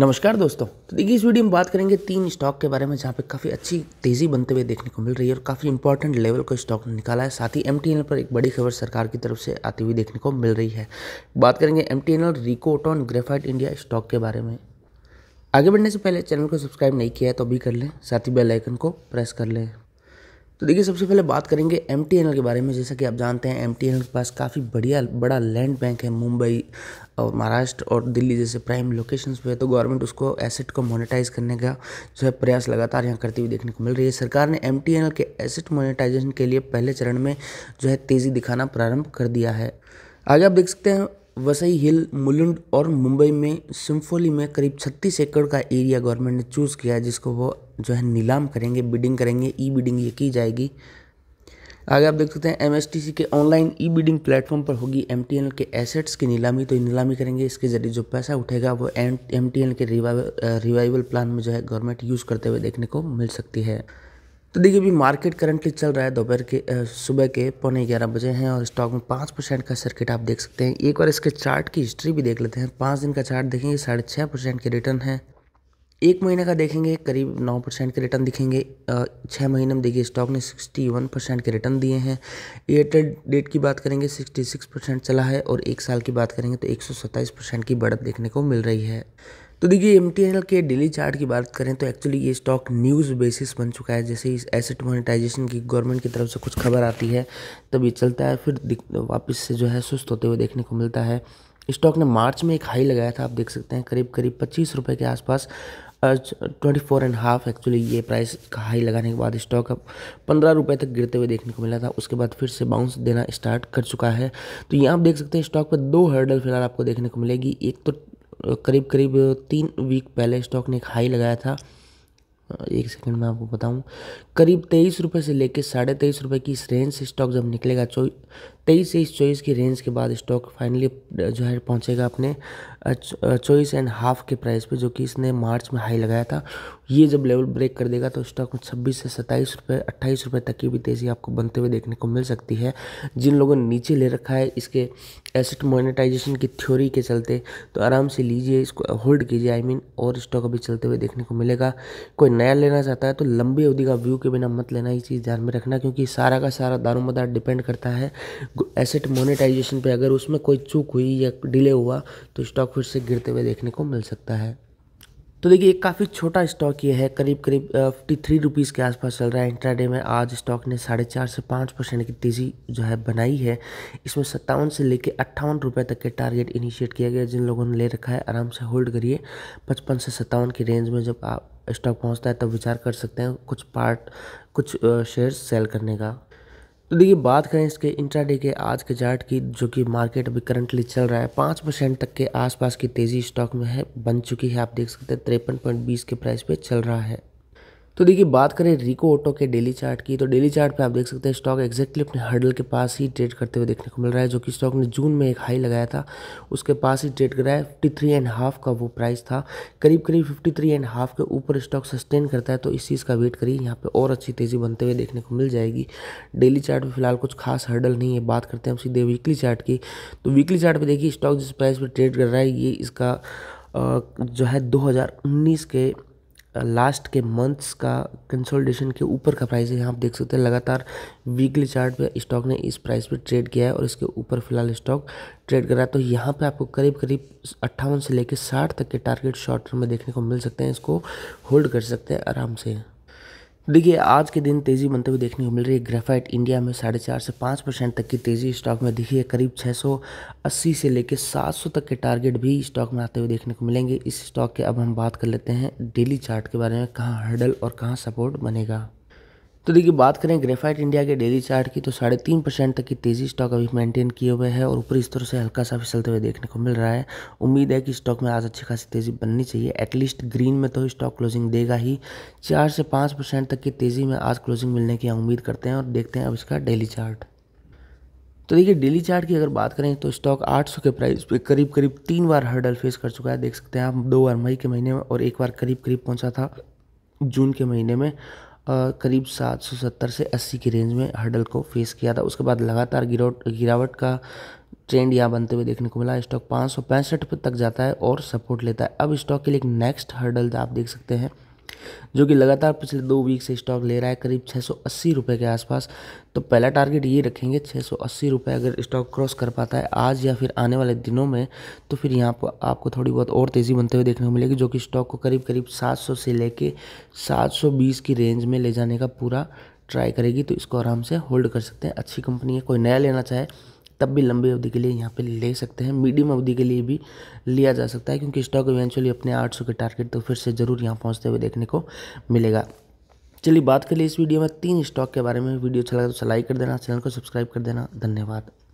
नमस्कार दोस्तों तो देखिए इस वीडियो में बात करेंगे तीन स्टॉक के बारे में जहाँ पे काफ़ी अच्छी तेज़ी बनते हुए देखने को मिल रही है और काफ़ी इंपॉर्टेंट लेवल को स्टॉक ने निकाला है साथ ही एम पर एक बड़ी खबर सरकार की तरफ से आती हुई देखने को मिल रही है बात करेंगे एम टी रिकोटॉन ग्रेफाइट इंडिया स्टॉक के बारे में आगे बढ़ने से पहले चैनल को सब्सक्राइब नहीं किया है तो अभी कर लें साथ ही बेलाइकन को प्रेस कर लें तो देखिए सबसे पहले बात करेंगे एम के बारे में जैसा कि आप जानते हैं एम के पास काफ़ी बढ़िया बड़ा लैंड बैंक है मुंबई और महाराष्ट्र और दिल्ली जैसे प्राइम लोकेशंस पे तो गवर्नमेंट उसको एसेट को मोनेटाइज करने का जो है प्रयास लगातार यहाँ करती हुई देखने को मिल रही है सरकार ने एम के एसेट मोनेटाइजेशन के लिए पहले चरण में जो है तेज़ी दिखाना प्रारंभ कर दिया है आगे आप देख सकते हैं वसई हिल मुलुंड और मुंबई में सिम्फोली में करीब 36 एकड़ का एरिया गवर्नमेंट ने चूज़ किया है जिसको वो जो है नीलाम करेंगे बिडिंग करेंगे ई बिडिंग ये की जाएगी आगे आप देख सकते हैं एम के ऑनलाइन ई बिडिंग प्लेटफॉर्म पर होगी एम के एसेट्स की नीलामी तो नीलामी करेंगे इसके जरिए जो पैसा उठेगा वो एम के रिवाइवल रिवाइवल प्लान में जो है गवर्नमेंट यूज़ करते हुए देखने को मिल सकती है तो देखिए अभी मार्केट करंटली चल रहा है दोपहर के सुबह के पौने ग्यारह बजे हैं और स्टॉक में पाँच परसेंट का सर्किट आप देख सकते हैं एक बार इसके चार्ट की हिस्ट्री भी देख लेते हैं पाँच दिन का चार्ट देखेंगे साढ़े छः परसेंट के रिटर्न है एक महीने का देखेंगे करीब नौ परसेंट के रिटर्न दिखेंगे छः महीने में देखिए स्टॉक ने सिक्सटी वन परसेंट के रिटर्न दिए हैं एयरटेल डेट की बात करेंगे सिक्सटी सिक्स परसेंट चला है और एक साल की बात करेंगे तो एक सौ सत्ताईस परसेंट की बढ़त देखने को मिल रही है तो देखिए एम के डेली चार्ट की बात करें तो एक्चुअली ये स्टॉक न्यूज़ बेसिस बन चुका है जैसे इस एसेट मोनेटाइजेशन की गवर्नमेंट की तरफ से कुछ खबर आती है तब ये चलता है फिर वापस से जो है सुस्त होते हुए देखने को मिलता है स्टॉक ने मार्च में एक हाई लगाया था आप देख सकते हैं करीब करीब पच्चीस रुपये के आसपास twenty four and half actually ये प्राइस का हाई लगाने के बाद स्टॉक अब पंद्रह रुपये तक गिरते हुए देखने को मिला था उसके बाद फिर से बाउंस देना स्टार्ट कर चुका है तो यहाँ आप देख सकते हैं स्टॉक पर दो हर्डल फिलहाल आपको देखने को मिलेगी एक तो करीब करीब तीन वीक पहले स्टॉक ने एक हाई लगाया था एक सेकंड में आपको बताऊं करीब तेईस रुपये से लेकर साढ़े तेईस रुपये की इस रेंज से स्टॉक जब निकलेगा चौ तेईस से चौबीस की रेंज के बाद स्टॉक फाइनली जो है पहुंचेगा अपने चौबीस एंड हाफ के प्राइस पे जो कि इसने मार्च में हाई लगाया था ये जब लेवल ब्रेक कर देगा तो स्टॉक में छब्बीस से सत्ताईस रुपये अट्ठाईस रुपये तक की भी तेज़ी आपको बनते हुए देखने को मिल सकती है जिन लोगों ने नीचे ले रखा है इसके एसेट मोनिटाइजेशन की थ्योरी के चलते तो आराम से लीजिए इसको होल्ड कीजिए आई मीन और स्टॉक अभी चलते हुए देखने को मिलेगा कोई नया लेना चाहता है तो लंबी अवधि का व्यू के बिना मत लेना ये चीज़ ध्यान में रखना क्योंकि सारा का सारा दारोमदार डिपेंड करता है एसेट मोनेटाइजेशन पे अगर उसमें कोई चूक हुई या डिले हुआ तो स्टॉक फिर से गिरते हुए देखने को मिल सकता है तो देखिए एक काफ़ी छोटा स्टॉक ये है करीब करीब फिफ्टी थ्री रुपीज़ के आसपास चल रहा है इंट्राडे में आज स्टॉक ने साढ़े चार से पाँच परसेंट की तेज़ी जो है बनाई है इसमें सत्तावन से लेकर अट्ठावन रुपये तक के टारगेट इनिशिएट किया गया जिन लोगों ने ले रखा है आराम से होल्ड करिए पचपन से सत्तावन की रेंज में जब आप स्टॉक पहुँचता है तब विचार कर सकते हैं कुछ पार्ट कुछ शेयर सेल करने का तो देखिए बात करें इसके इंट्राडे के आज के चार्ट की जो कि मार्केट अभी करंटली चल रहा है पाँच परसेंट तक के आसपास की तेज़ी स्टॉक में है बन चुकी है आप देख सकते हैं तिरपन पॉइंट बीस के प्राइस पे चल रहा है तो देखिए बात करें रिको ऑटो के डेली चार्ट की तो डेली चार्ट पे आप देख सकते हैं स्टॉक एक्जैक्टली अपने हर्डल के पास ही ट्रेड करते हुए देखने को मिल रहा है जो कि स्टॉक ने जून में एक हाई लगाया था उसके पास ही ट्रेड कराया फिफ्टी थ्री एंड हाफ का वो प्राइस था करीब करीब फिफ्टी थ्री एंड हाफ के ऊपर स्टॉक सस्टेन करता है तो इस चीज़ का वेट करिए यहाँ पर और अच्छी तेज़ी बनते हुए देखने को मिल जाएगी डेली चार्ट फिलहाल कुछ खास हर्डल नहीं है बात करते हैं हम सीधे वीकली चार्ट की तो वीकली चार्ट देखिए स्टॉक जिस प्राइस पर ट्रेड कर रहा है ये इसका जो है 2019 के लास्ट के मंथ्स का कंसोलिडेशन के ऊपर का प्राइस है यहाँ आप देख सकते हैं लगातार वीकली चार्ट पे स्टॉक ने इस प्राइस पे ट्रेड किया है और इसके ऊपर फिलहाल स्टॉक ट्रेड कर रहा है तो यहाँ पे आपको करीब करीब अट्ठावन से लेकर साठ तक के टारगेट शॉर्ट टर्म में देखने को मिल सकते हैं इसको होल्ड कर सकते हैं आराम से देखिए आज के दिन तेज़ी बनते हुए देखने को मिल रही है ग्रेफाइट इंडिया में साढ़े चार से पाँच परसेंट तक की तेज़ी स्टॉक में दिखी है करीब 680 से लेकर 700 तक के टारगेट भी स्टॉक में आते हुए देखने को मिलेंगे इस स्टॉक के अब हम बात कर लेते हैं डेली चार्ट के बारे में कहाँ हर्डल और कहाँ सपोर्ट बनेगा तो देखिए बात करें ग्रेफाइट इंडिया के डेली चार्ट की तो साढ़े तीन परसेंट तक की तेज़ी स्टॉक अभी मेंटेन किए हुए हैं और ऊपरी स्तर से हल्का सा फिसलते हुए देखने को मिल रहा है उम्मीद है कि स्टॉक में आज अच्छी खासी तेज़ी बननी चाहिए एटलीस्ट ग्रीन में तो स्टॉक क्लोजिंग देगा ही चार से पाँच परसेंट तक की तेज़ी में आज क्लोजिंग मिलने की उम्मीद करते हैं और देखते हैं अब इसका डेली चार्ट तो देखिए डेली चार्ट की अगर बात करें तो स्टॉक 800 के प्राइस पे करीब करीब तीन बार हर्डल फेस कर चुका है देख सकते हैं आप दो बार मई के महीने में और एक बार करीब करीब पहुंचा था जून के महीने में करीब 770 से 80 की रेंज में हर्डल को फेस किया था उसके बाद लगातार गिरावट गिरावट का ट्रेंड यहाँ बनते हुए देखने को मिला स्टॉक पाँच सौ तक जाता है और सपोर्ट लेता है अब स्टॉक के लिए नेक्स्ट हर्डल आप देख सकते हैं जो कि लगातार पिछले दो वीक से स्टॉक ले रहा है करीब छः सौ अस्सी रुपये के आसपास तो पहला टारगेट ये रखेंगे छः सौ अस्सी रुपये अगर स्टॉक क्रॉस कर पाता है आज या फिर आने वाले दिनों में तो फिर यहाँ पर आपको थोड़ी बहुत और तेज़ी बनते हुए देखने को मिलेगी जो कि स्टॉक को करीब करीब सात सौ से लेके सात सौ बीस की रेंज में ले जाने का पूरा ट्राई करेगी तो इसको आराम से होल्ड कर सकते हैं अच्छी कंपनी है कोई नया लेना चाहे तब भी लंबी अवधि के लिए यहाँ पे ले सकते हैं मीडियम अवधि के लिए भी लिया जा सकता है क्योंकि स्टॉक इवेंचुअली अपने 800 के टारगेट तो फिर से ज़रूर यहाँ पहुँचते हुए देखने को मिलेगा चलिए बात कर लिए इस वीडियो में तीन स्टॉक के बारे में वीडियो अच्छा लगा तो लाइक कर देना चैनल को सब्सक्राइब कर देना धन्यवाद